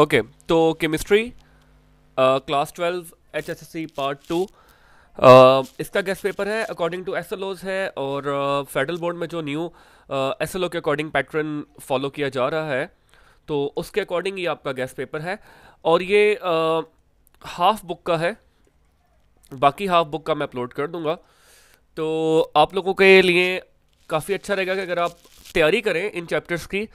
Okay तो chemistry class twelve H S S C part two इसका guess paper है according to S L Os है और federal uh, board में जो न्यू एस एल ओ के अकॉर्डिंग पैटर्न फॉलो किया जा रहा है तो उसके अकॉर्डिंग ये आपका गेस्ट पेपर है और ये हाफ uh, बुक का है बाकी हाफ बुक का मैं अपलोड कर दूंगा तो आप लोगों के लिए काफ़ी अच्छा रहेगा कि अगर आप तैयारी करें इन चैप्टर्स की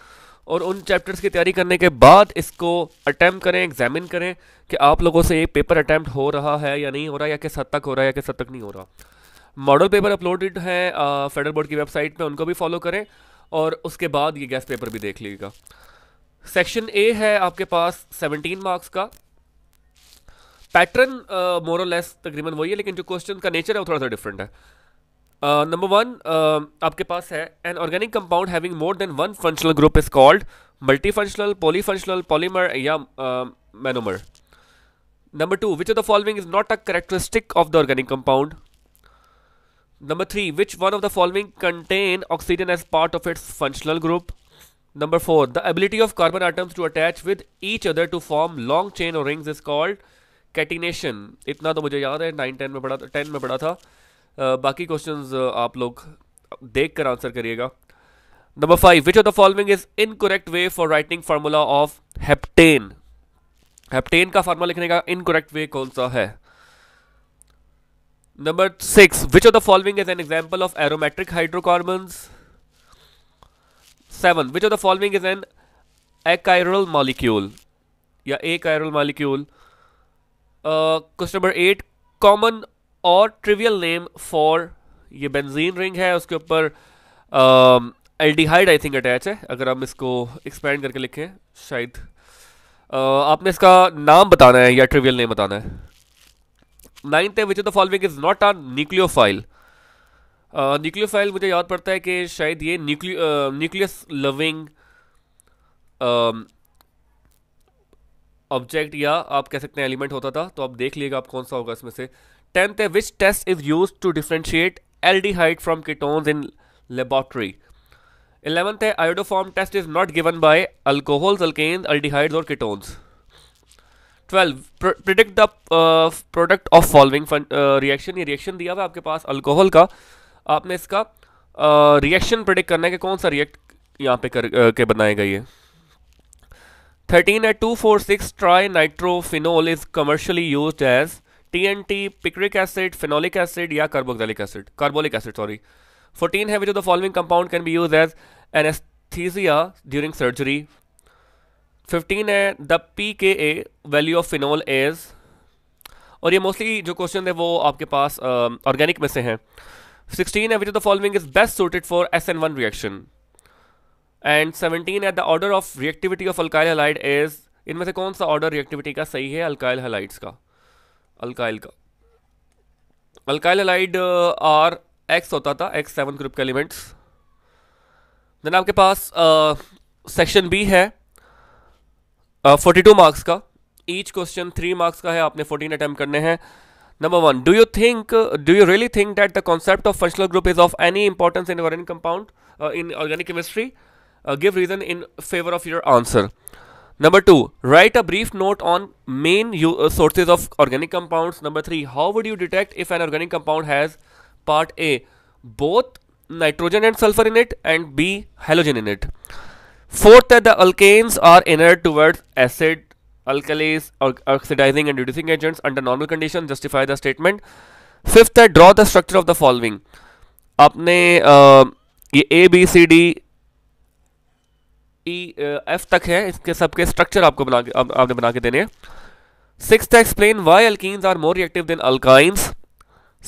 और उन चैप्टर्स की तैयारी करने के बाद इसको अटैम्प्ट करें एग्जामिन करें कि आप लोगों से ये पेपर अटैम्प्ट हो रहा है या नहीं हो रहा या किस हद तक हो रहा है या किस हद तक नहीं हो रहा मॉडल पेपर अपलोडेड हैं फेडरल बोर्ड की वेबसाइट पर उनको भी फॉलो करें और उसके बाद ये गैस पेपर भी देख लीजिएगा सेक्शन ए है आपके पास 17 मार्क्स का पैटर्न मोरलेस तकरीबन वही है लेकिन जो क्वेश्चन का नेचर है वो थोड़ा सा डिफरेंट है नंबर uh, वन uh, आपके पास है an organic compound having more than one functional group is called multi functional poly functional polymer या monomer number two which of the following is not a characteristic of the organic compound number three which one of the following contain oxygen as part of its functional group number four the ability of carbon atoms to attach with each other to form long chain और rings is called catenation इतना तो मुझे याद है nine ten में पढ़ा ten में पढ़ा था बाकी क्वेश्चन आप लोग देख कर आंसर करिएगा number five which of the following is incorrect way for writing formula of heptane heptane का फार्मूला लिखने का इनकोरेक्ट वे कौन सा है number six which of the following is an example of aromatic hydrocarbon seven which of the following is an achiral molecule या achiral molecule question number eight common और trivial name for ये benzene ring है उसके ऊपर aldehyde I think attach है अगर हम इसको एक्सपेंड करके लिखें शायद uh, आपने इसका नाम बताना है या ट्रिवियल नेम बताना है नाइन्थ है which of the following is not a nucleophile nucleophile मुझे याद पड़ता है कि शायद ये न्यूक्लियस लविंग ऑब्जेक्ट या आप कह सकते हैं एलिमेंट होता था तो आप देख लीजिएगा आप कौन सा होगा इसमें से टेंथ है which test is use to differentiate aldehyde from ketones in laboratory eleventh है iodoform test is not given by alcohols alkanes aldehydes और ketones twelve predict the product of following reaction ये reaction दिया हुआ आपके पास alcohol का आपने इसका reaction uh, predict करना है कि कौन सा रिएक्ट यहाँ पे कर uh, के बनाए गए हैं थर्टीन है two four six trinitrophenol is commercially use as TNT picric acid phenolic acid या carboxylic acid carbolic acid sorry है which of the following compound can be use as anaesthesia during surgery fifteen है the P K A value of phenol as और ये mostly जो question है वो आपके पास organic um, uh, में से हैं सिक्सटीन है which of the following is best suited for S N one reaction and seventeen है the order of reactivity of alkyl halide is इनमें से कौन सा ऑर्डर रिएक्टिविटी का सही है अल्काइल हलाइड्स का अल्काइल का अल्काइल अलाइड आर एक्स होता था एक्स सेवन ग्रुप के एलिमेंट्स देन आपके पास सेक्शन uh, बी है फोर्टी टू मार्क्स का ईच क्वेश्चन थ्री मार्क्स का है आपने फोर्टीन अटैम्प करने हैं number one do you think do you really think that the concept of functional group is of any importance in organic compound in organic chemistry give reason in favour of your answer Number two, write a brief note on main uh, sources of organic compounds. Number three, how would you detect if an organic compound has part A, both nitrogen and sulfur in it and B, halogen in it. Fourth, that the alkanes are inert towards acid, alkalis, or oxidizing and reducing agents under normal conditions. Justify the statement. Fifth, that draw the structure of the following. अपने uh, ये A B C D E F तक है इसके सबके structure आपको बना के आप, आपने बना के देने हैं six explain why alkenes are more reactive than alkynes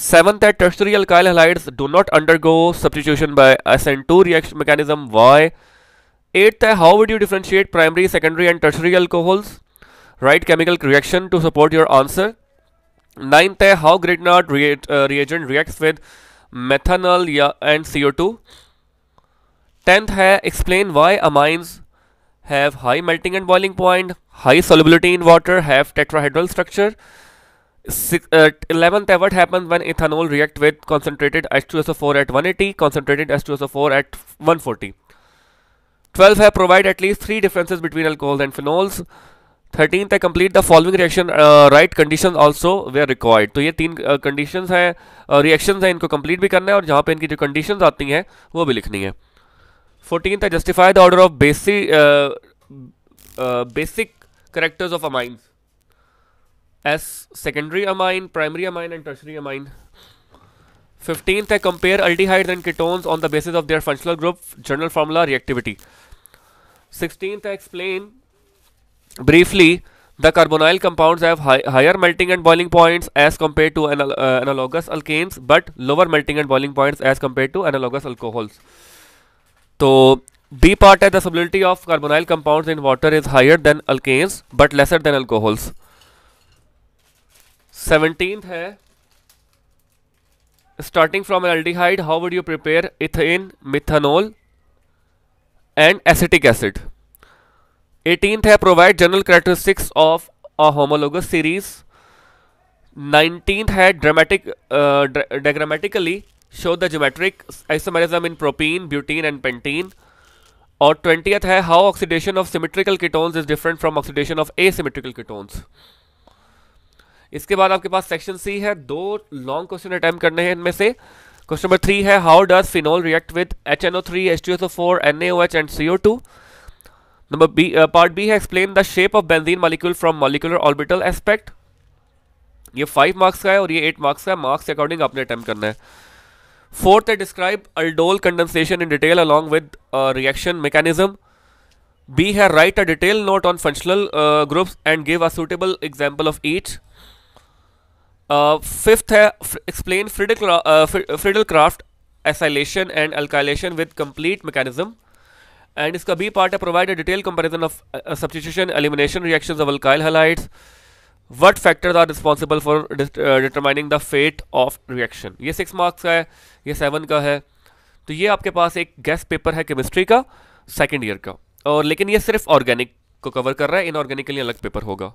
seventh है tertiary alkyl halides do not undergo substitution by SN two reaction mechanism why eighth है how would you differentiate primary secondary and tertiary alcohols write chemical reaction to support your answer ninth है how Grignard reagent reacts with methanal या and C O two tenth है explain why amines have high melting and boiling point high solubility in water have tetrahedral structure eleventh what happen when ethanol react with concentrated H two S O four at one eighty concentrated S two S O four at one forty twelfth है provide at least three difference between alcohol and phenols thirteen है complete the following reaction write condition also they are required तो ये तीन condition uh, हैं reaction uh, हैं इनको complete भी करना है और जहाँ पर इनकी जो कंडीशन आती हैं वो भी लिखनी है 14th, I justify the order of basic, uh, uh, basic characters of amines as secondary amine, primary amine and tertiary amine. 15th, I compare aldehydes and ketones on the basis of their functional group, general formula, reactivity. 16th, I explain briefly the carbonyl compounds have hi higher melting and boiling points as compared to anal uh, analogous alkanes but lower melting and boiling points as compared to analogous alcohols. तो B part है solubility of carbonyl compound in water is higher than alkanes but lesser than alcohols seventeen है starting from aldehyde how would you prepare in methanol and acetic acid eighteen है provide general characteristics of a homologous series nineteen है dramatic diagrammatically uh, show the geometric isomerism in propene butene and pentene और twentieth है how oxidation of symmetrical ketones is different from oxidation of asymmetrical ketones इसके बाद आपके पास section C है दो long question attempt करने हैं इनमें से क्वेश्चन नंबर थ्री है how does phenol react with H N O three H T S O four N A O H and C O two number B part B है explain the shape of benzene molecule from molecular orbital aspect ये five marks का है और ये eight marks का है marks according आपने attempt करना है Fourth, I describe aldol condensation in detail along with a uh, reaction mechanism. B here write a detailed note on functional uh, groups and give a suitable example of each. Uh, fifth hai, explain Friedel, uh, uh craft acylation and alkylation with complete mechanism. And its B part I provide a detailed comparison of uh, substitution elimination reactions of alkyl halides. What factors are responsible for determining the fate of reaction ये six marks का है ये seven का है तो ये आपके पास एक गेस्ट पेपर है केमिस्ट्री का सेकेंड ईयर का और लेकिन ये सिर्फ ऑर्गेनिक को कवर कर रहा है इनऑर्गेनिक के लिए अलग पेपर होगा